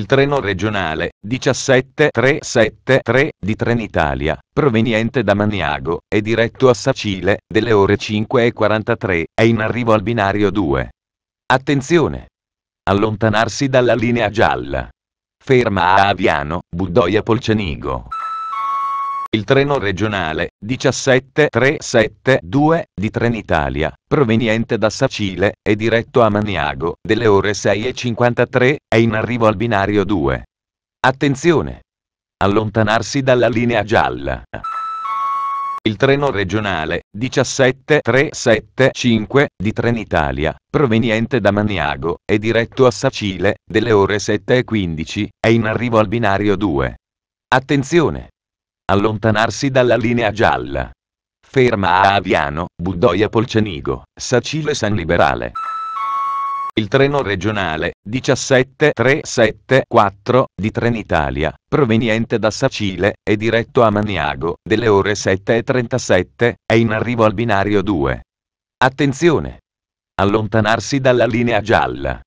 il treno regionale 17373 di Trenitalia, proveniente da Maniago, è diretto a Sacile, delle ore 5.43, è in arrivo al binario 2. Attenzione! Allontanarsi dalla linea gialla. Ferma a Aviano, Buddoia Polcenigo. Il treno regionale 17372 di Trenitalia, proveniente da Sacile, è diretto a Maniago, delle ore 6.53, è in arrivo al binario 2. Attenzione! Allontanarsi dalla linea gialla. Il treno regionale 17375 di Trenitalia, proveniente da Maniago, è diretto a Sacile, delle ore 7.15, è in arrivo al binario 2. Attenzione! allontanarsi dalla linea gialla. Ferma a Aviano, Buddoia Polcenigo, Sacile San Liberale. Il treno regionale 17374 di Trenitalia, proveniente da Sacile, e diretto a Maniago, delle ore 7.37, è in arrivo al binario 2. Attenzione! Allontanarsi dalla linea gialla.